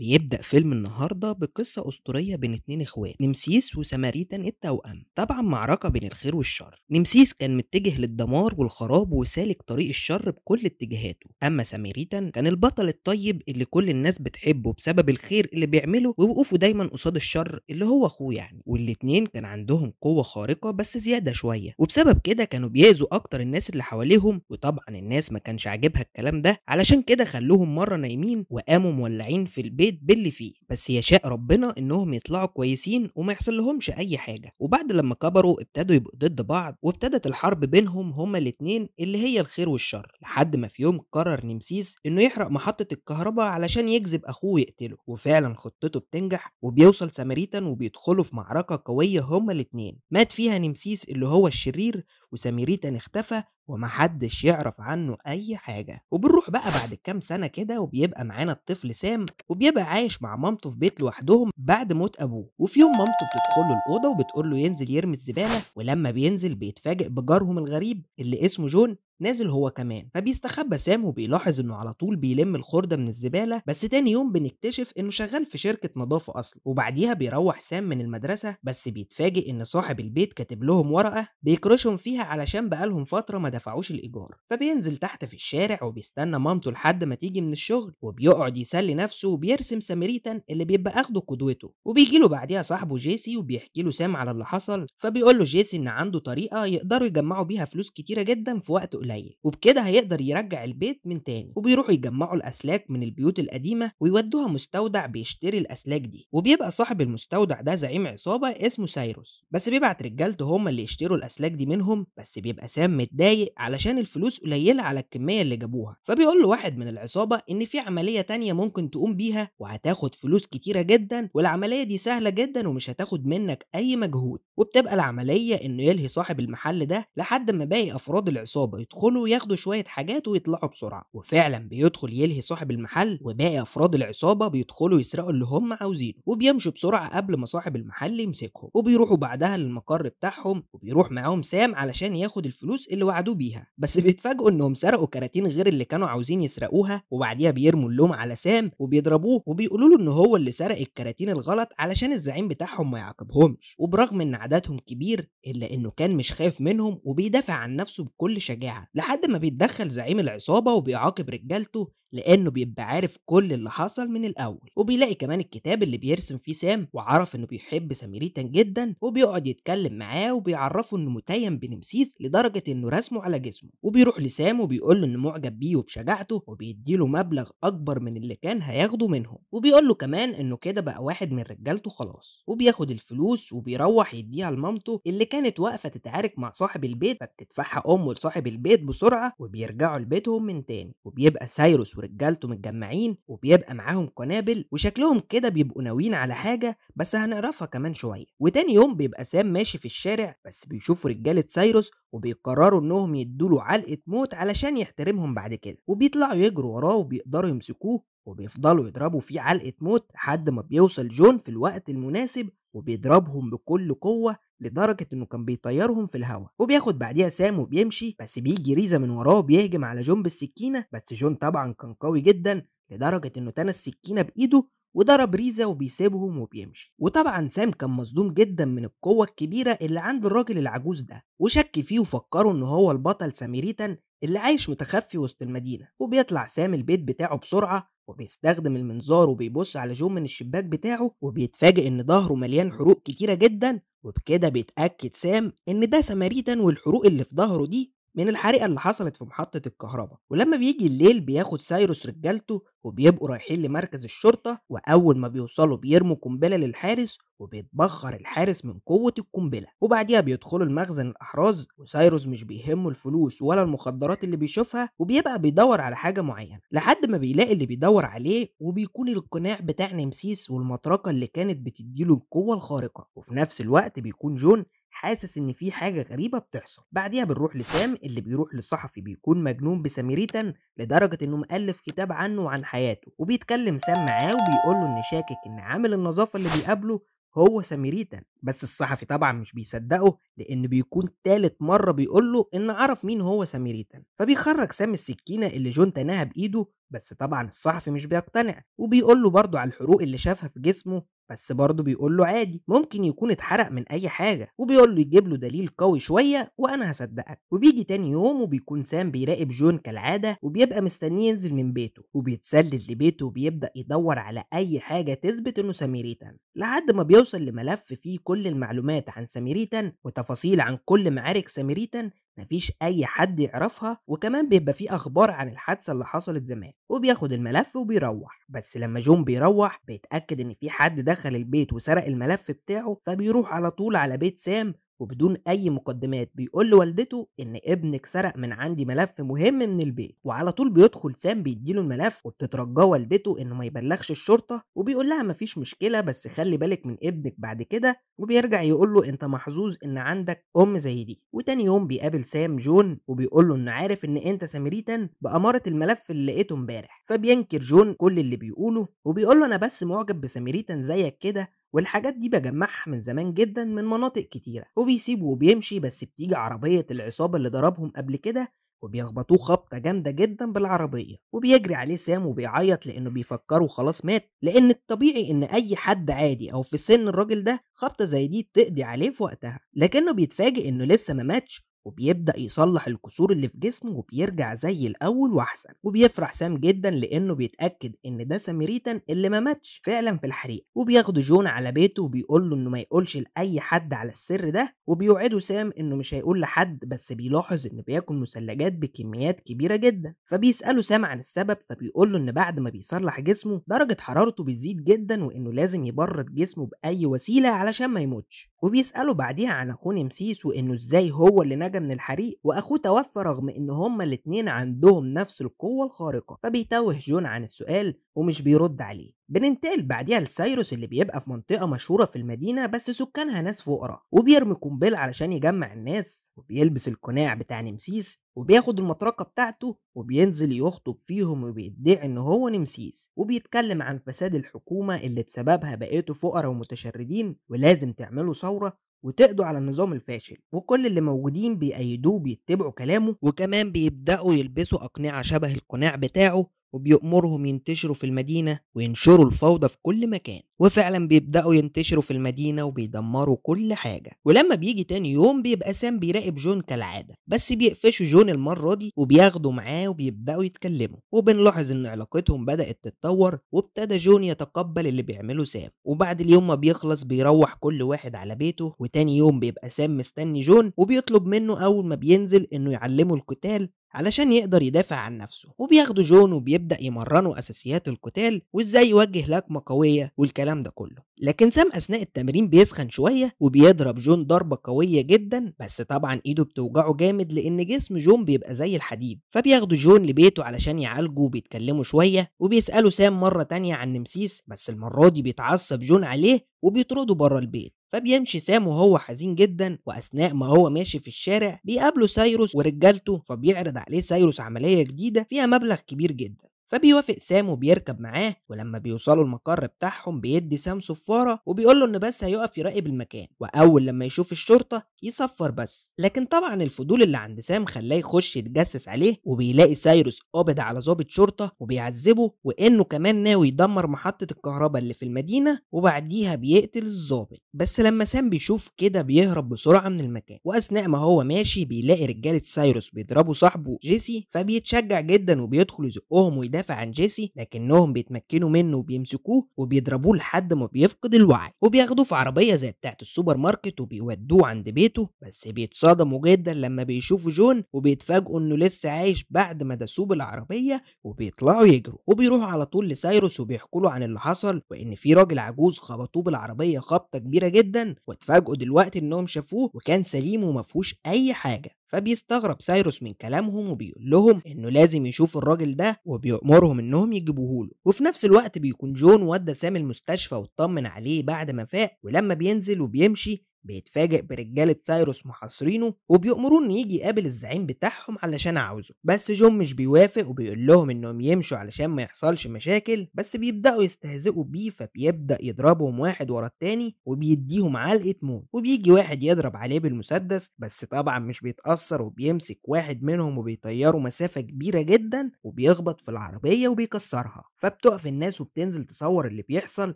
بيبدأ فيلم النهاردة بقصة أسطورية بين اتنين اخوات نمسيس وسماريتان التوأم طبعا معركة بين الخير والشر نمسيس كان متجه للدمار والخراب وسالك طريق الشر بكل اتجاهاته أما سماريتان كان البطل الطيب اللي كل الناس بتحبه بسبب الخير اللي بيعمله ووقوفه دايما قصاد الشر اللي هو أخوه يعني والاتنين كان عندهم قوة خارقة بس زيادة شوية وبسبب كده كانوا بيأذوا أكتر الناس اللي حواليهم وطبعا الناس ما كانش عاجبها الكلام ده علشان كده خلوهم مرة نايمين وقاموا مولعين في البيت البيت باللي فيه بس يشاء ربنا انهم يطلعوا كويسين وما يحصل لهمش اي حاجه وبعد لما كبروا ابتدوا يبقوا ضد بعض وابتدت الحرب بينهم هما الاتنين اللي هي الخير والشر لحد ما في يوم قرر نمسيس انه يحرق محطه الكهرباء علشان يجذب اخوه ويقتله وفعلا خطته بتنجح وبيوصل سامريتان وبيدخلوا في معركه قويه هما الاتنين مات فيها نمسيس اللي هو الشرير وسميريتان اختفى ومحدش يعرف عنه اي حاجه وبنروح بقى بعد كام سنه كده وبيبقى معانا الطفل سام وبيبقى عايش مع مامته في بيت لوحدهم بعد موت ابوه وفي يوم مامته بتدخل له الاوضه وبتقول له ينزل يرمي الزباله ولما بينزل بيتفاجئ بجارهم الغريب اللي اسمه جون نازل هو كمان فبيستخبى سام وبيلاحظ انه على طول بيلم الخرده من الزباله بس تاني يوم بنكتشف انه شغال في شركه نظافه اصلا وبعديها بيروح سام من المدرسه بس بيتفاجئ ان صاحب البيت كاتب لهم ورقه بيكرشهم فيها علشان بقالهم فتره ما دفعوش الايجار فبينزل تحت في الشارع وبيستنى مامته لحد ما تيجي من الشغل وبيقعد يسلي نفسه وبيرسم سامريتا اللي بيبقى اخده قدوته وبيجي له بعديها صاحبه جيسي وبيحكي له سام على اللي حصل فبيقول له جيسي ان عنده طريقه يقدروا يجمعوا بيها فلوس كتيره جدا في وقت قليل قليل وبكده هيقدر يرجع البيت من تاني وبيروحوا يجمعوا الأسلاك من البيوت القديمة ويودوها مستودع بيشتري الأسلاك دي وبيبقى صاحب المستودع ده زعيم عصابة اسمه سايروس بس بيبعت رجالته هم اللي يشتروا الأسلاك دي منهم بس بيبقى سام متضايق علشان الفلوس قليلة على الكمية اللي جابوها فبيقول له واحد من العصابة إن في عملية تانية ممكن تقوم بيها وهتاخد فلوس كتيرة جدا والعملية دي سهلة جدا ومش هتاخد منك أي مجهود وبتبقى العملية إنه يلهي صاحب المحل ده لحد ما باقي أفراد العصابة يدخلوا يدخلوا ياخدوا شويه حاجات ويطلعوا بسرعه وفعلا بيدخل يلهي صاحب المحل وباقي افراد العصابه بيدخلوا يسرقوا اللي هم عاوزينه وبيمشوا بسرعه قبل ما صاحب المحل يمسكهم وبيروحوا بعدها للمقر بتاعهم وبيروح معاهم سام علشان ياخد الفلوس اللي وعدوه بيها بس بيتفاجئوا انهم سرقوا كراتين غير اللي كانوا عاوزين يسرقوها وبعديها بيرموا اللوم على سام وبيضربوه وبيقولوا له ان هو اللي سرق الكراتين الغلط علشان الزعيم بتاعهم ما يعاقبهمش وبرغم ان عددهم كبير الا انه كان مش خايف منهم وبيدافع عن نفسه بكل شجاعه لحد ما بيتدخل زعيم العصابة وبيعاقب رجالته لأنه بيبقى عارف كل اللي حصل من الأول وبيلاقي كمان الكتاب اللي بيرسم فيه سام وعرف إنه بيحب سميريتا جدا وبيقعد يتكلم معاه وبيعرفه إنه متيم بنمسيس لدرجة إنه رسمه على جسمه وبيروح لسام وبيقول له إنه معجب بيه وبشجاعته وبيديله مبلغ أكبر من اللي كان هياخده منهم وبيقول له كمان إنه كده بقى واحد من رجالته خلاص وبياخد الفلوس وبيروح يديها لمامته اللي كانت واقفة تتعارك مع صاحب البيت فبتدفعها أمه لصاحب البيت بسرعة وبيرجعوا لبيتهم من تاني وبيبقى سايروس ورجالته متجمعين وبيبقى معاهم قنابل وشكلهم كده بيبقوا ناويين على حاجه بس هنعرفها كمان شويه وتاني يوم بيبقى سام ماشي في الشارع بس بيشوفوا رجاله سايروس وبيقرروا انهم له علقه موت علشان يحترمهم بعد كده وبيطلعوا يجروا وراه وبيقدروا يمسكوه وبيفضلوا يضربوا فيه علقه موت لحد ما بيوصل جون في الوقت المناسب وبيضربهم بكل قوة لدرجة إنه كان بيطيرهم في الهواء وبياخد بعديها سام وبيمشي بس بيجي ريزا من وراه بيهجم على جون بالسكينة بس جون طبعا كان قوي جدا لدرجة إنه تنى السكينة بإيده وضرب ريزا وبيسيبهم وبيمشي وطبعا سام كان مصدوم جدا من القوة الكبيرة اللي عند الراجل العجوز ده وشك فيه وفكره إن هو البطل سميريتا اللي عايش متخفي وسط المدينة وبيطلع سام البيت بتاعه بسرعة وبيستخدم المنظار وبيبص على جو من الشباك بتاعه وبيتفاجئ ان ظهره مليان حروق كتيرة جدا وبكده بيتأكد سام ان ده سماريتان والحروق اللي في ظهره دي من الحريقة اللي حصلت في محطة الكهرباء ولما بيجي الليل بياخد سايروس رجالته وبيبقوا رايحين لمركز الشرطة وأول ما بيوصلوا بيرموا قنبلة للحارس وبيتبخر الحارس من قوة القنبلة وبعديها بيدخلوا المخزن الأحراز وسايروس مش بيهمه الفلوس ولا المخدرات اللي بيشوفها وبيبقى بيدور على حاجة معينة لحد ما بيلاقي اللي بيدور عليه وبيكون القناع بتاع نمسيس والمطرقة اللي كانت بتديله القوة الخارقة وفي نفس الوقت بيكون جون حاسس ان في حاجه غريبه بتحصل بعديها بنروح لسام اللي بيروح للصحفي بيكون مجنون بسامريتان لدرجه انه مؤلف كتاب عنه وعن حياته وبيتكلم سام معاه وبيقول له ان شاكك ان عامل النظافه اللي بيقابله هو سميريتا بس الصحفي طبعا مش بيصدقه لان بيكون تالت مره بيقول له ان عرف مين هو سميريتا فبيخرج سام السكينه اللي جون تناها بايده بس طبعا الصحفي مش بيقتنع وبيقول له برضه على الحروق اللي شافها في جسمه بس برضه بيقول له عادي ممكن يكون اتحرق من اي حاجه وبيقول له يجيب له دليل قوي شويه وانا هصدقك وبيجي تاني يوم وبيكون سام بيراقب جون كالعاده وبيبقى مستنيه ينزل من بيته وبيتسلل لبيته وبيبدا يدور على اي حاجه تثبت انه ساميريتان لحد ما بيوصل لملف فيه كل المعلومات عن ساميريتان وتفاصيل عن كل معارك ساميريتان مفيش اي حد يعرفها وكمان بيبقى فيه اخبار عن الحادثه اللي حصلت زمان وبياخد الملف وبيروح بس لما جون بيروح بيتاكد ان في حد دخل البيت وسرق الملف بتاعه فبيروح على طول على بيت سام وبدون أي مقدمات بيقول لوالدته إن ابنك سرق من عندي ملف مهم من البيت وعلى طول بيدخل سام بيديله الملف وبتترجاه والدته إنه ما يبلغش الشرطة وبيقول لها مفيش مشكلة بس خلي بالك من ابنك بعد كده وبيرجع يقول له أنت محظوظ إن عندك أم زي دي وتاني يوم بيقابل سام جون وبيقول له إنه عارف إن أنت سامريتان بأمارة الملف اللي لقيته امبارح فبينكر جون كل اللي بيقوله وبيقول له أنا بس معجب بسامريتان زيك كده والحاجات دي بجمعها من زمان جدا من مناطق كتيرة وبيسيبه وبيمشي بس بتيجي عربية العصابة اللي ضربهم قبل كده وبيخبطوه خبطة جامدة جدا بالعربية وبيجري عليه سام وبيعيط لأنه بيفكره خلاص مات لأن الطبيعي إن أي حد عادي أو في سن الراجل ده خبطة زي دي تقضي عليه في وقتها لكنه بيتفاجئ إنه لسه ما ماتش وبيبدأ يصلح الكسور اللي في جسمه وبيرجع زي الأول وأحسن وبيفرح سام جدا لأنه بيتأكد إن ده سامريتان اللي ما ماتش فعلا في الحريق وبياخد جون على بيته وبيقول له إنه ما يقولش لأي حد على السر ده وبيوعده سام إنه مش هيقول لحد بس بيلاحظ إنه بياكل مثلجات بكميات كبيرة جدا فبيسأله سام عن السبب فبيقول له إن بعد ما بيصلح جسمه درجة حرارته بتزيد جدا وإنه لازم يبرد جسمه بأي وسيلة علشان ما يموتش وبيسألوا بعديها عن أخوه نمسيس وإنه إزاي هو اللي نجا من الحريق وأخوه توفى رغم إن هما الاتنين عندهم نفس القوة الخارقة فبيتوه جون عن السؤال ومش بيرد عليه بننتقل بعديها لسايروس اللي بيبقى في منطقة مشهورة في المدينة بس سكانها ناس فقراء وبيرمي قنبلة علشان يجمع الناس وبيلبس القناع بتاع نمسيس وبياخد المطرقة بتاعته وبينزل يخطب فيهم وبيدعي ان هو نمسيس وبيتكلم عن فساد الحكومة اللي بسببها بقيتوا فقراء ومتشردين ولازم تعملوا ثورة وتقضوا على النظام الفاشل وكل اللي موجودين بيأيدوه بيتبعوا كلامه وكمان بيبدأوا يلبسوا أقنعة شبه القناع بتاعه وبيأمرهم ينتشروا في المدينة وينشروا الفوضى في كل مكان وفعلا بيبدأوا ينتشروا في المدينة وبيدمروا كل حاجة ولما بيجي تاني يوم بيبقى سام بيراقب جون كالعادة بس بيقفشوا جون المرة دي وبياخدوا معاه وبيبدأوا يتكلموا وبنلاحظ ان علاقتهم بدأت تتطور وابتدى جون يتقبل اللي بيعمله سام وبعد اليوم ما بيخلص بيروح كل واحد على بيته وتاني يوم بيبقى سام مستني جون وبيطلب منه اول ما بينزل انه يعلمه القتال علشان يقدر يدافع عن نفسه وبياخدوا جون وبيبدا يمرنه اساسيات القتال وازاي يوجه لكمه قويه والكلام ده كله لكن سام اثناء التمرين بيسخن شويه وبيضرب جون ضربه قويه جدا بس طبعا ايده بتوجعه جامد لان جسم جون بيبقى زي الحديد فبياخدوا جون لبيته علشان يعالجه وبيتكلموا شويه وبيسالوا سام مره تانية عن نمسيس بس المره دي بيتعصب جون عليه وبيطرده بره البيت فبيمشي سام وهو حزين جدا واثناء ما هو ماشي في الشارع بيقابله سايروس ورجالته فبيعرض عليه سايروس عمليه جديده فيها مبلغ كبير جدا فبيوافق سام وبيركب معاه ولما بيوصلوا المقر بتاعهم بيدي سام صفاره وبيقول له ان بس هيقف يراقب المكان واول لما يشوف الشرطه يصفر بس لكن طبعا الفضول اللي عند سام خلاه يخش يتجسس عليه وبيلاقي سايروس قابض على ظابط شرطه وبيعذبه وانه كمان ناوي يدمر محطه الكهرباء اللي في المدينه وبعديها بيقتل الظابط بس لما سام بيشوف كده بيهرب بسرعه من المكان واثناء ما هو ماشي بيلاقي رجاله سايروس بيضربوا صاحبه جيسي فبيتشجع جدا وبيدخل يزقهم ويدافع بيدافع عن جيسي لكنهم بيتمكنوا منه وبيمسكوه وبيضربوه لحد ما بيفقد الوعي وبياخدوه في عربيه زي بتاعه السوبر ماركت وبيودوه عند بيته بس بيتصدموا جدا لما بيشوفوا جون وبيتفاجئوا انه لسه عايش بعد ما دسوه بالعربيه وبيطلعوا يجروا وبيروحوا على طول لسايروس وبيحكوا له عن اللي حصل وان في راجل عجوز خبطوه بالعربيه خبطه كبيره جدا واتفاجئوا دلوقتي انهم شافوه وكان سليم وما فيهوش اي حاجه فبيستغرب سايروس من كلامهم وبيقول لهم انه لازم يشوف الراجل ده وبيأمرهم انهم يجيبوه له وفي نفس الوقت بيكون جون ودى سام المستشفى واطمن عليه بعد ما فاق ولما بينزل وبيمشي بيتفاجئ برجالة سايروس محاصرينه وبيأمروه إنه يجي يقابل الزعيم بتاعهم علشان عاوزه بس جون مش بيوافق وبيقول لهم إنهم يمشوا علشان ما يحصلش مشاكل بس بيبدأوا يستهزئوا بيه فبيبدأ يضربهم واحد ورا التاني وبيديهم علقة موت وبيجي واحد يضرب عليه بالمسدس بس طبعا مش بيتأثر وبيمسك واحد منهم وبيطيره مسافة كبيرة جدا وبيخبط في العربية وبيكسرها فبتقف الناس وبتنزل تصور اللي بيحصل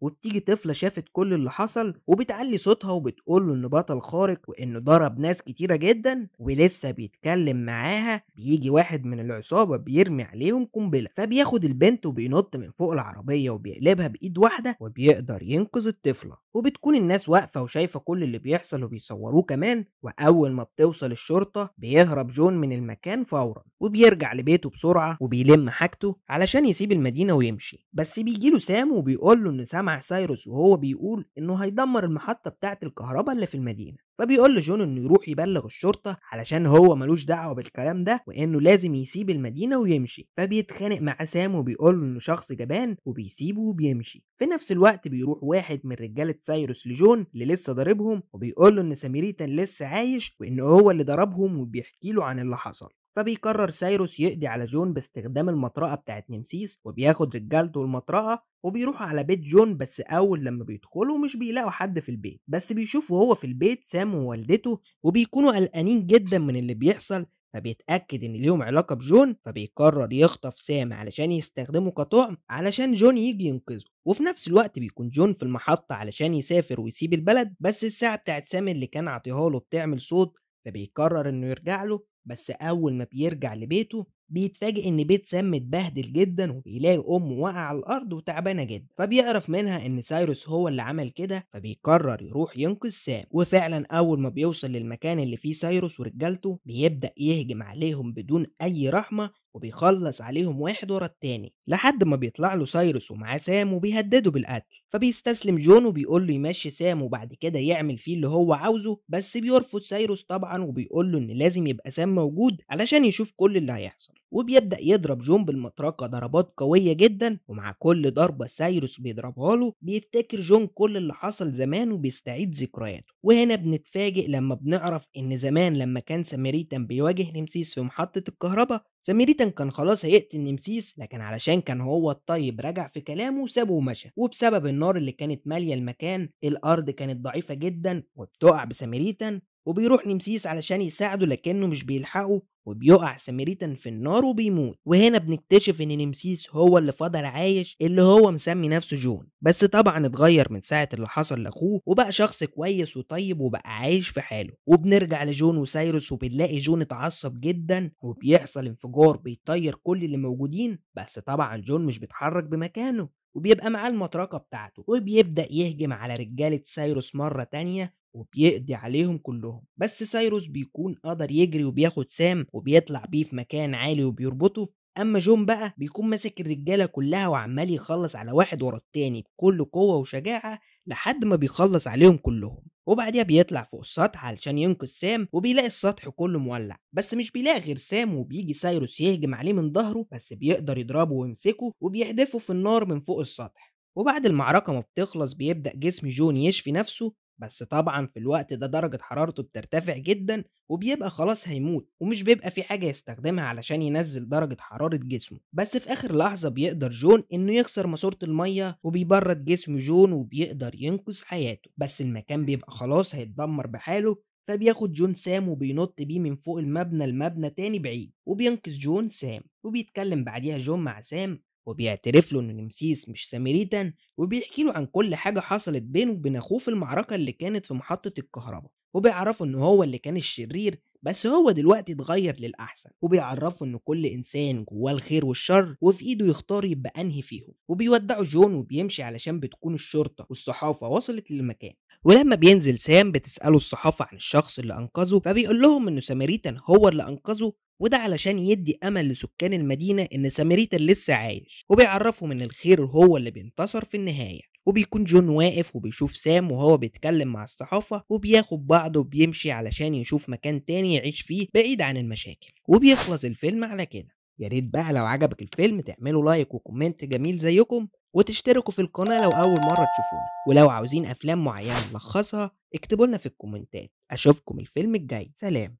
وبتيجي طفلة شافت كل اللي حصل وبتعلي صوتها وبتقول بتقول له انه بطل خارق وانه ضرب ناس كتيره جدا ولسه بيتكلم معاها بيجي واحد من العصابه بيرمي عليهم قنبله فبياخد البنت وبينط من فوق العربيه وبيقلبها بايد واحده وبيقدر ينقذ الطفله وبتكون الناس واقفه وشايفه كل اللي بيحصل وبيصوروه كمان واول ما بتوصل الشرطه بيهرب جون من المكان فورا وبيرجع لبيته بسرعه وبيلم حاجته علشان يسيب المدينه ويمشي بس بيجيله سام وبيقول له ان سمع سايروس وهو بيقول انه هيدمر المحطه بتاعه الكهرباء العصابة اللي في المدينة فبيقول لجون انه يروح يبلغ الشرطة علشان هو ملوش دعوة بالكلام ده وانه لازم يسيب المدينة ويمشي فبيتخانق مع سام وبيقول له انه شخص جبان وبيسيبه وبيمشي في نفس الوقت بيروح واحد من رجالة سايروس لجون اللي لسه ضاربهم وبيقول له ان ساميريتان لسه عايش وان هو اللي ضربهم وبيحكي له عن اللي حصل فبيقرر سايروس يقضي على جون باستخدام المطرقة بتاعت نمسيس وبياخد رجالته المطرقة وبيروحوا على بيت جون بس أول لما بيدخلوا مش بيلاقوا حد في البيت بس بيشوفوا هو في البيت سام ووالدته وبيكونوا قلقانين جدا من اللي بيحصل فبيتأكد إن ليهم علاقة بجون فبيقرر يخطف سام علشان يستخدمه كطعم علشان جون يجي ينقذه وفي نفس الوقت بيكون جون في المحطة علشان يسافر ويسيب البلد بس الساعة بتاعت سام اللي كان عطيها له بتعمل صوت فبيقرر انه يرجع له بس اول ما بيرجع لبيته بيتفاجئ ان بيت سام متبهدل جدا وبيلاقي امه واقعه على الارض وتعبانه جدا فبيعرف منها ان سايروس هو اللي عمل كده فبيقرر يروح ينقذ سام وفعلا اول ما بيوصل للمكان اللي فيه سايروس ورجالته بيبدا يهجم عليهم بدون اي رحمه وبيخلص عليهم واحد ورا التاني لحد ما بيطلع له سايروس ومعاه سام وبيهدده بالقتل فبيستسلم جون وبيقول له يمشي سام وبعد كده يعمل فيه اللي هو عاوزه بس بيرفض سايروس طبعا وبيقول له ان لازم يبقى سام موجود علشان يشوف كل اللي هيحصل وبيبدأ يضرب جون بالمطرقة ضربات قوية جدا ومع كل ضربة سايروس بيضربها له بيفتكر جون كل اللي حصل زمان وبيستعيد ذكرياته وهنا بنتفاجئ لما بنعرف ان زمان لما كان سميريتان بيواجه نمسيس في محطة الكهرباء سميريتان كان خلاص هيقتل نمسيس لكن علشان كان هو الطيب رجع في كلامه وسابه ومشى وبسبب النار اللي كانت مالية المكان الأرض كانت ضعيفة جدا وبتقع بسميريتان وبيروح نمسيس علشان يساعده لكنه مش بيلحقه وبيقع سامريتان في النار وبيموت وهنا بنكتشف ان نمسيس هو اللي فضل عايش اللي هو مسمي نفسه جون بس طبعا اتغير من ساعة اللي حصل لاخوه وبقى شخص كويس وطيب وبقى عايش في حاله وبنرجع لجون وسايروس وبنلاقي جون اتعصب جدا وبيحصل انفجار بيطير كل اللي موجودين بس طبعا جون مش بيتحرك بمكانه وبيبقى معاه المطرقة بتاعته وبيبدأ يهجم على رجالة سايروس مرة تانية وبيقضي عليهم كلهم بس سايروس بيكون قدر يجري وبياخد سام وبيطلع بيه في مكان عالي وبيربطه اما جون بقى بيكون ماسك الرجاله كلها وعمال يخلص على واحد ورا التاني بكل قوه وشجاعه لحد ما بيخلص عليهم كلهم وبعديها بيطلع فوق السطح علشان ينقذ سام وبيلاقي السطح كله مولع بس مش بيلاقي غير سام وبيجي سايروس يهجم عليه من ظهره بس بيقدر يضربه ويمسكه وبيحدفه في النار من فوق السطح وبعد المعركة ما بتخلص بيبدأ جسم جون يشفي نفسه بس طبعا في الوقت ده درجة حرارته بترتفع جدا وبيبقى خلاص هيموت ومش بيبقى في حاجة يستخدمها علشان ينزل درجة حرارة جسمه بس في آخر لحظة بيقدر جون إنه يكسر ماسورة المية وبيبرد جسم جون وبيقدر ينقذ حياته بس المكان بيبقى خلاص هيتدمر بحاله فبياخد جون سام وبينط بيه من فوق المبنى لمبنى تاني بعيد وبينقذ جون سام وبيتكلم بعديها جون مع سام وبيعترف له إن نمسيس مش سامريتان وبيحكي له عن كل حاجة حصلت بينه وبين أخوه في المعركة اللي كانت في محطة الكهرباء وبيعرفه إن هو اللي كان الشرير بس هو دلوقتي اتغير للأحسن وبيعرفه إن كل إنسان جواه الخير والشر وفي إيده يختار يبقى أنهي فيهم وبيودعه جون وبيمشي علشان بتكون الشرطة والصحافة وصلت للمكان ولما بينزل سام بتسأله الصحافة عن الشخص اللي أنقذه فبيقول لهم إنه سامريتان هو اللي أنقذه وده علشان يدي امل لسكان المدينه ان سامريتا لسه عايش وبيعرفهم ان الخير هو اللي بينتصر في النهايه وبيكون جون واقف وبيشوف سام وهو بيتكلم مع الصحافة وبياخد بعضه وبيمشي علشان يشوف مكان تاني يعيش فيه بعيد عن المشاكل وبيخلص الفيلم على كده يا ريت بقى لو عجبك الفيلم تعملوا لايك وكومنت جميل زيكم وتشتركوا في القناة لو أول مرة تشوفونا ولو عاوزين أفلام معينة نلخصها اكتبوا لنا في الكومنتات أشوفكم الفيلم الجاي سلام